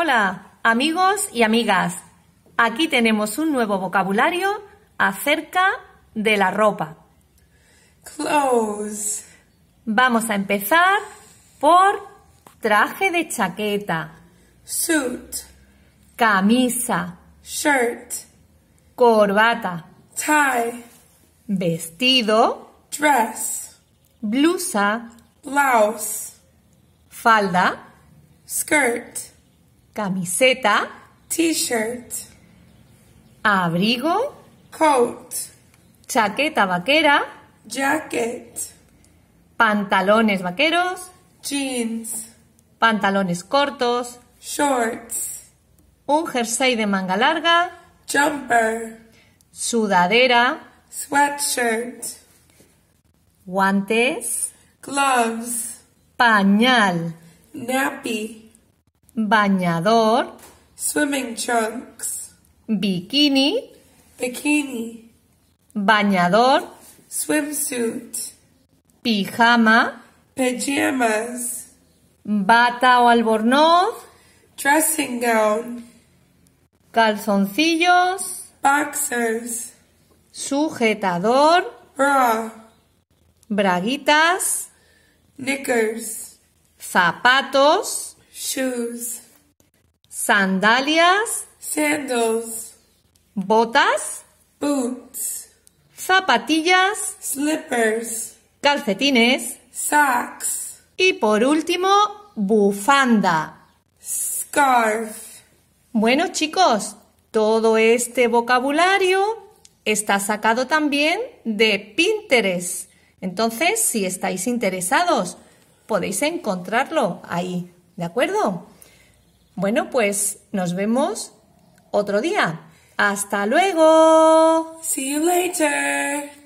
Hola, amigos y amigas. Aquí tenemos un nuevo vocabulario acerca de la ropa. Clothes. Vamos a empezar por traje de chaqueta. Suit. Camisa. Shirt. Corbata. Tie. Vestido. Dress. Blusa. Blouse. Falda. Skirt camiseta, t-shirt, abrigo, coat, chaqueta vaquera, jacket, pantalones vaqueros, jeans, pantalones cortos, shorts, un jersey de manga larga, jumper, sudadera, sweatshirt, guantes, gloves, pañal, nappy, bañador, swimming trunks, bikini, bikini, bañador, swimsuit, pijama, pajamas, bata o albornoz, dressing gown, calzoncillos, boxers, sujetador, bra, braguitas, knickers, zapatos, shoes, sandalias, sandals, botas, boots, zapatillas, slippers, calcetines, socks y por último, bufanda, scarf. Bueno chicos, todo este vocabulario está sacado también de Pinterest. Entonces, si estáis interesados, podéis encontrarlo ahí. ¿De acuerdo? Bueno, pues nos vemos otro día. ¡Hasta luego! See you later!